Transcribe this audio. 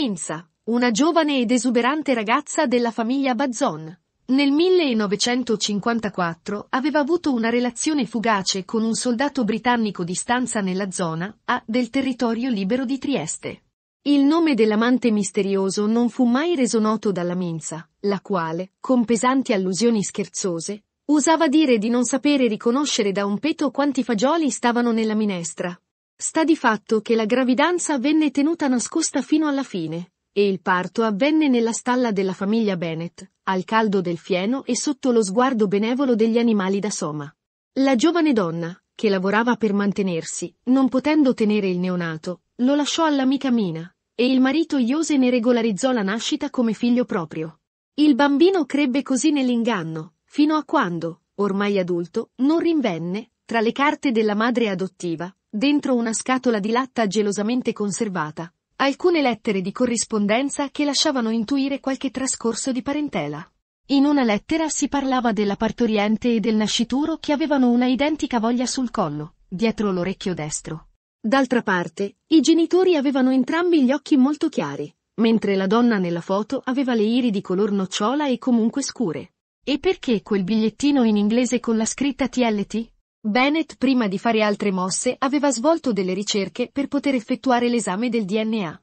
Imsa, una giovane ed esuberante ragazza della famiglia Bazzon. Nel 1954 aveva avuto una relazione fugace con un soldato britannico di stanza nella zona A del territorio libero di Trieste. Il nome dell'amante misterioso non fu mai reso noto dalla Minza, la quale, con pesanti allusioni scherzose, usava dire di non sapere riconoscere da un petto quanti fagioli stavano nella minestra, Sta di fatto che la gravidanza venne tenuta nascosta fino alla fine, e il parto avvenne nella stalla della famiglia Bennett, al caldo del fieno e sotto lo sguardo benevolo degli animali da soma. La giovane donna, che lavorava per mantenersi, non potendo tenere il neonato, lo lasciò all'amica Mina, e il marito Iose ne regolarizzò la nascita come figlio proprio. Il bambino crebbe così nell'inganno, fino a quando, ormai adulto, non rinvenne, tra le carte della madre adottiva, dentro una scatola di latta gelosamente conservata, alcune lettere di corrispondenza che lasciavano intuire qualche trascorso di parentela. In una lettera si parlava della partoriente e del nascituro che avevano una identica voglia sul collo, dietro l'orecchio destro. D'altra parte, i genitori avevano entrambi gli occhi molto chiari, mentre la donna nella foto aveva le iri di color nocciola e comunque scure. E perché quel bigliettino in inglese con la scritta TLT? Bennett prima di fare altre mosse aveva svolto delle ricerche per poter effettuare l'esame del DNA.